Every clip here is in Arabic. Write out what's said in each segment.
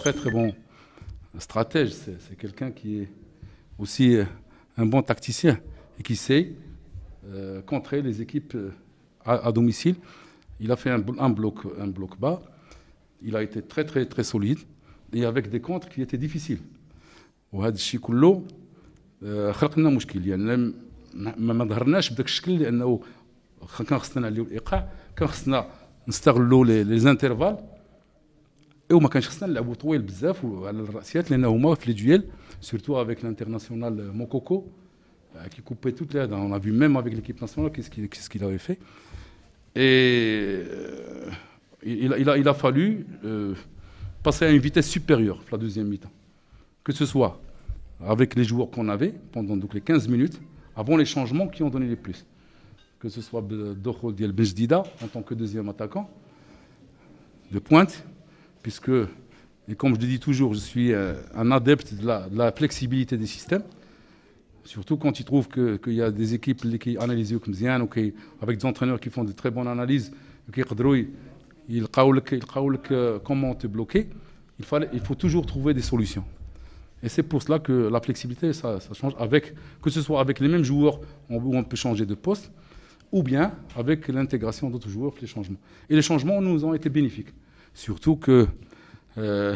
Très très bon stratège, c'est quelqu'un qui est aussi euh, un bon tacticien et qui sait euh, contrer les équipes euh, à, domicile. Il a fait un, un, bloc, un bloc bas, il a été très très très solide et avec des contres qui étaient difficiles. كان خصنا نعليو الايقاع كان خصنا نستغلوا لي زانترفال وما كانش خصنا نلعبوا طويل بزاف على الراسيات لان هما في لي euh, qui coupait toutes les aides. On a vu même avec l'équipe nationale qu'est-ce qu'il avait fait. Et euh, il, a, fallu euh, passer à une vitesse supérieure la deuxième mi-temps. Que ce soit avec les joueurs qu'on avait pendant donc, les 15 minutes, avant les changements qui ont donné les plus que ce soit Dokhol Diel Bejdida en tant que deuxième attaquant de pointe, puisque, et comme je le dis toujours, je suis euh, un adepte de la, flexibilité des systèmes, surtout quand il trouve qu'il y a des équipes qui analysent comme avec des entraîneurs qui font de très bonnes analyses, qui ils euh, comment te bloquer. Il, il faut toujours trouver des solutions. Et c'est pour cela que la flexibilité, ça, change, avec, que ce soit avec les mêmes joueurs, où on peut changer de poste, ou bien avec l'intégration d'autres joueurs, les changements. Et les changements nous ont été bénéfiques. Surtout que euh,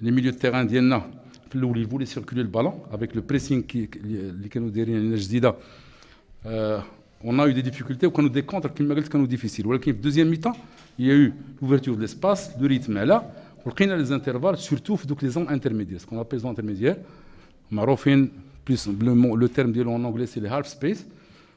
les milieux de terrain où ils voulaient circuler le ballon avec le pressing qui nous euh, on a eu des difficultés, on a eu des contres qui sont difficiles. deuxième mi-temps, il y a eu l'ouverture de l'espace, le rythme est là, on a les intervalles, surtout dans les zones intermédiaires, ce qu'on appelle les zones intermédiaires. plus le, le terme en anglais, c'est les half space.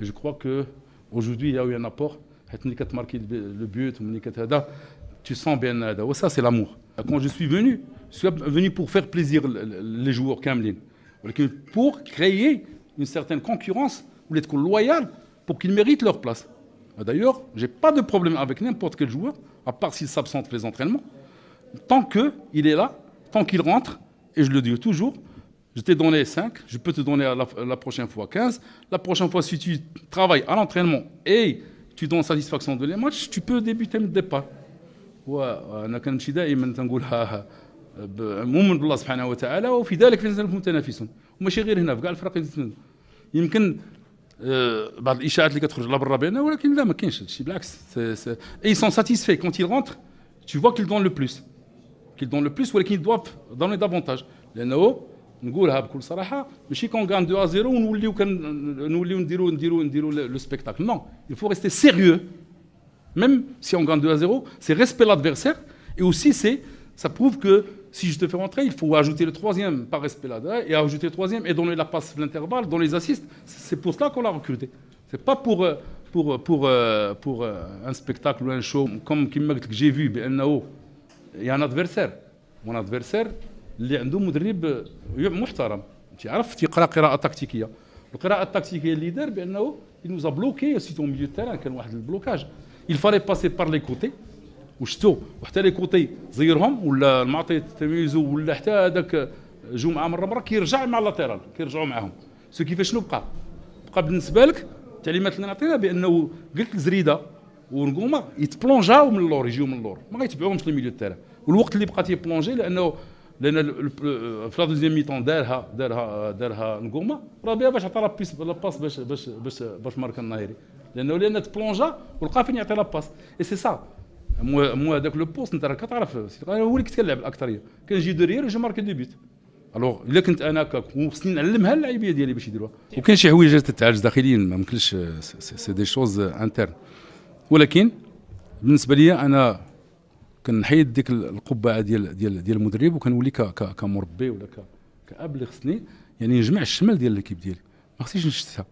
je crois qu'aujourd'hui, il y a eu un apport. le but, tu sens bien. Oh, ça, c'est l'amour. Quand je suis venu, je suis venu pour faire plaisir les joueurs Kamlin. Pour créer une certaine concurrence, ou être loyal pour qu'ils méritent leur place. D'ailleurs, je n'ai pas de problème avec n'importe quel joueur, à part s'il s'absente les entraînements. Tant qu'il est là, tant qu'il rentre, et je le dis toujours, je te donné cinq, je peux te donner la prochaine fois quinze. La prochaine fois si tu travailles à l'entraînement et tu donnes satisfaction dans les matchs, tu peux débuter le départ. On a quand même dit d'ailleurs, mais on nous a dit Allah, au fil de la vie, nous sommes tenus. Mais si on ne fait pas la différence, il est possible que les équipes la première, on ils sont satisfaits quand ils rentrent. Tu vois qu'ils donnent le plus, qu'ils donnent le plus, ou qu'ils doivent donner davantage. Les No. نقولها بكل صراحه ماشي on gagne 2 0 on نوليو نديرو نديرو نديرو لو il faut rester sérieux même si on gagne 2 à 0 c'est respect l'adversaire et aussi c'est ça prouve que si je te fais rentrer, il faut ajouter le troisième par respect l'adversaire et ajouter le troisième et donner la passe l'intervalle, donner les assists. C'est pour cela qu'on l'a recruté. C'est pas pour euh, pour, euh, euh, un spectacle ou un show comme que j'ai vu, il y a un adversaire. Mon adversaire, اللي عنده مدرب محترم تيعرف تيقرا قراءه تكتيكيه القراءه التكتيكيه اللي دار بانه il nous a bloqué سيتو ميليو تيران كان واحد البلوكاج il fallait passer par les côtés وشتو وحتى لي كوتي زيرهم ولا المعطي تميزو ولا حتى هذاك جمعه مره مره كيرجع مع لاتيرال كيرجعوا معاهم سو كيفاش شنو بقى بقى بالنسبه لك التعليمات اللي نعطينا بانه قلت لزريده ونقومه يتبلونجاو من اللور يجيو من اللور ما يتبعوهمش للميليو تاعنا والوقت اللي بقى تيبلونجي لانه لان في لا دوزيام ميتون دارها دارها دارها نقومه راه بها باش عطى لابيس لاباس باش باش باش باش مارك النايري لانه لان تبلونجا ولقى فين يعطي لاباس اي سي سا مو مو هذاك لو بوست انت راك تعرف هو اللي كنت كنلعب الاكثريه كنجي دوريير وجا ماركي دو بيت الوغ الا كنت انا هكاك وخصني نعلمها اللعيبيه ديالي باش يديروها وكاين شي حوايج تتعالج داخليا ما يمكنش سي دي شوز انترن ولكن بالنسبه لي انا كنحيد ديك القبعه ديال ديال ديال المدرب وكنولي كمربي ولا كاب اللي خصني يعني نجمع الشمل ديال ليكيب ديالي ما خصنيش نشتتها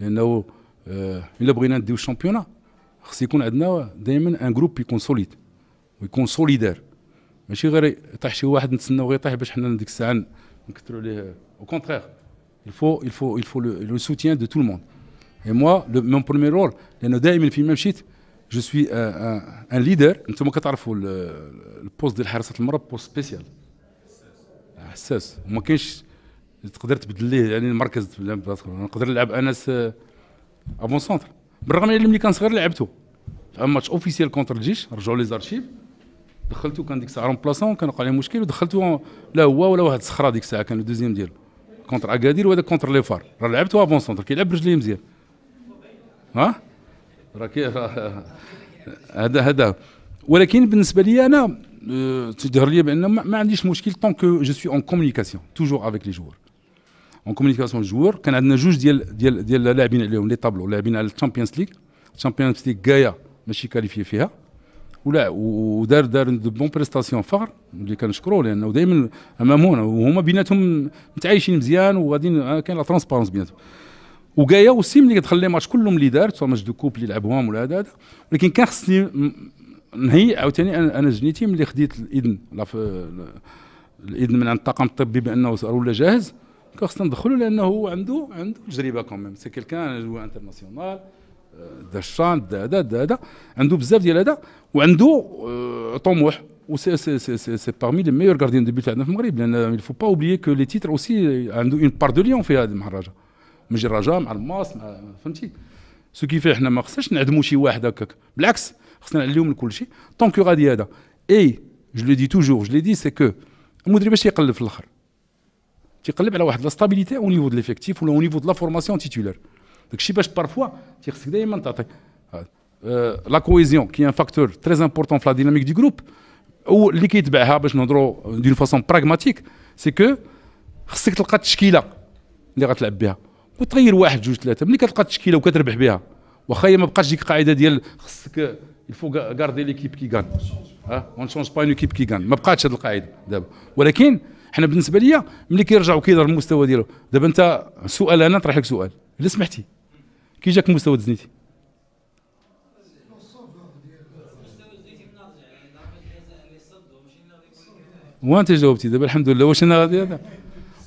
لانه آه، الا بغينا نديو الشامبيونا خص يكون عندنا دائما ان جروب يكون سوليد ويكون سوليدار ماشي غير يطيح شي واحد نتسناو غير يطيح باش حنا ديك الساعه نكثروا ليه او contraire il faut il faut il faut le, le soutien de tout le monde et moi le, mon premier rôle لانه دائما فيما مشيت جو سوي ان ليدر انتم كتعرفوا البوست ديال حراسه المرأة بوست سبيسيال حساس وما كاينش تقدر تبدل ليه يعني المركز نقدر نلعب انس افون سونتر بالرغم من ملي كان صغير لعبته ماتش اوفيسيال كونتر الجيش رجعوا لي زارشيف دخلته كان ديك الساعه رومبلاسون كان وقع عليه مشكل ودخلته لا هو ولا واحد الصخره ديك الساعه كان الدوزيام ديالو كونتر اكادير وهذا كونتر لي فار راه لعبته افون سونتر كيلعب برجليه مزيان ها راكي هذا هذا ولكن بالنسبه لي انا آه، تظهر لي بان ما عنديش مشكل طون كو جو سوي اون كومونيكاسيون توجور افيك لي جوور اون كومونيكاسيون جوور كان عندنا جوج ديال ديال ديال اللاعبين عليهم لي طابلو لاعبين على الشامبيونز ليغ الشامبيونز ليغ جايه ماشي كاليفي فيها ولا ودار دار دو بون بريستاسيون فار اللي كنشكرو لانه دائما امامنا وهما بيناتهم متعايشين مزيان وغادي آه، كاين لا ترونسبارونس بيناتهم وكايا وسي ملي كتدخل لي ماتش كلهم اللي دارت سواء ماتش دو كوب اللي لعبوهم ولا هذا ولكن كان خصني نهي عاوتاني انا جنيتي ملي خديت الاذن الاذن من عند الطاقم الطبي بانه ولا جاهز كان خصنا ندخلو لانه هو عنده عنده تجربه كوميم سي كيلكان هو انترناسيونال دا الشان دا هذا دا هذا عنده بزاف ديال هذا وعنده آه، طموح و سي سي سي سي سي parmi لي ميور غارديان دو بيت عندنا في المغرب لان فو با اوبليي كو لي تيتر اوسي عنده اون بار دو ليون في هذا المهرجان مع الرجاء مع الماس مع فهمتي سو كيفاه حنا ما خصناش نعدموا شي واحد هكاك بالعكس خصنا نعليهم لكل شيء طونك غادي هذا اي جو لو دي توجور جو لي دي سي كو المدرب باش يقلب في الاخر تيقلب على واحد لا ستابيليتي او نيفو دو ليفيكتيف ولا او نيفو دو لا فورماسيون تيتولير داكشي باش بارفوا تيخصك دائما تعطي لا كويزيون كي ان فاكتور تري امبورطون في لا ديناميك دي جروب او اللي كيتبعها باش نهضروا دون فاسون براغماتيك سي كو خصك تلقى التشكيله اللي غتلعب بها وتغير واحد جوج ثلاثه ملي كتلقى التشكيله وكتربح بها واخا هي ما بقاش ديك القاعده ديال خصك الفو غاردي ليكيب كي كان ها اون شونج با ليكيب كي كان ما بقاتش هذه القاعده دابا ولكن حنا بالنسبه ليا ملي كيرجع وكيهضر المستوى ديالو دابا انت سؤال انا نطرح لك سؤال الا سمحتي كي جاك مستوى دزنيتي وانت جاوبتي دابا الحمد لله واش انا غادي هذا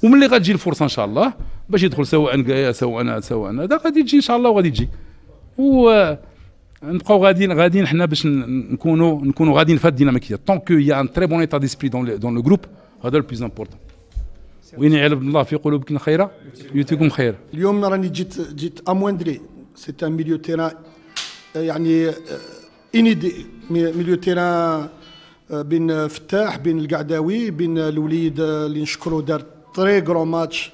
وملي غتجي الفرصه ان شاء الله باش يدخل سواء كايا سواء سواء هذا غادي تجي ان شاء الله وغادي تجي و نبقاو غاديين غاديين حنا باش نكونوا نكونوا غاديين في هذه الديناميكيه طون كو يا ان تري بون ايتا ديسبري دون دون لو جروب هذا لو بليز امبورطون وين يعلم الله في قلوبكم خيرا يؤتيكم خير اليوم راني جيت جيت امواندري سيت ان ميليو تيران يعني انيدي ميليو تيران بين فتاح بين القعداوي بين الوليد اللي نشكرو دار تري كرو ماتش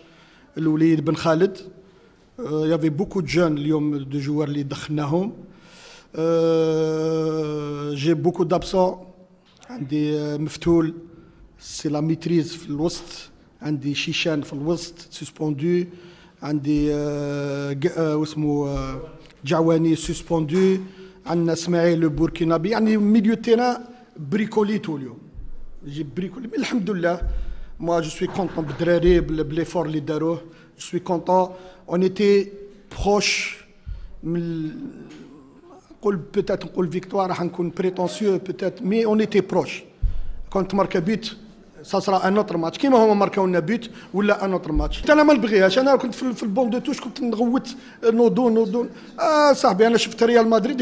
الوليد بن خالد آه، يافي بوكو دو جون اليوم دو جوار اللي دخلناهم آه، جي بوكو دابسون عندي آه، مفتول سي لا ميتريز في الوسط عندي شيشان في الوسط سسبوندو عندي واسمو جعواني سسبوندو عندنا اسماعيل البوركينابي يعني ميليو تيران بريكوليتو اليوم جي بريكولي الحمد لله Moi, je suis content de l'effort les Je suis content. On était proche. Peut-être une victoire, on hein, prétentieux, peut-être, mais on était proche. Quand tu marques un but, ça sera un autre match un m'a pas un as ou ان اوتر match? حتى انا ما je كنت في البون دو توش كنت نغوت نوضو je suis Real Madrid.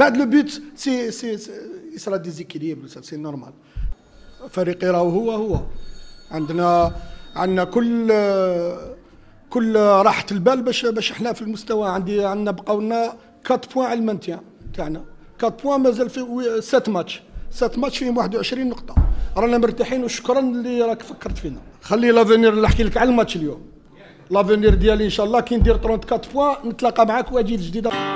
بعد لو بوت سي سي يصرا ديزيكيليبر سي نورمال فريقي راهو هو هو عندنا عندنا كل كل راحه البال باش باش احنا في المستوى عندي عندنا بقاو لنا 4 بوان على المانتيان تاعنا 4 بوان مازال في 7 ماتش 7 ماتش فيهم 21 نقطه رانا مرتاحين وشكرا اللي راك فكرت فينا خلي لافونير نحكي لك على الماتش اليوم لافونير ديالي ان شاء الله كي ندير 34 بوان نتلاقى معاك واجي الجديده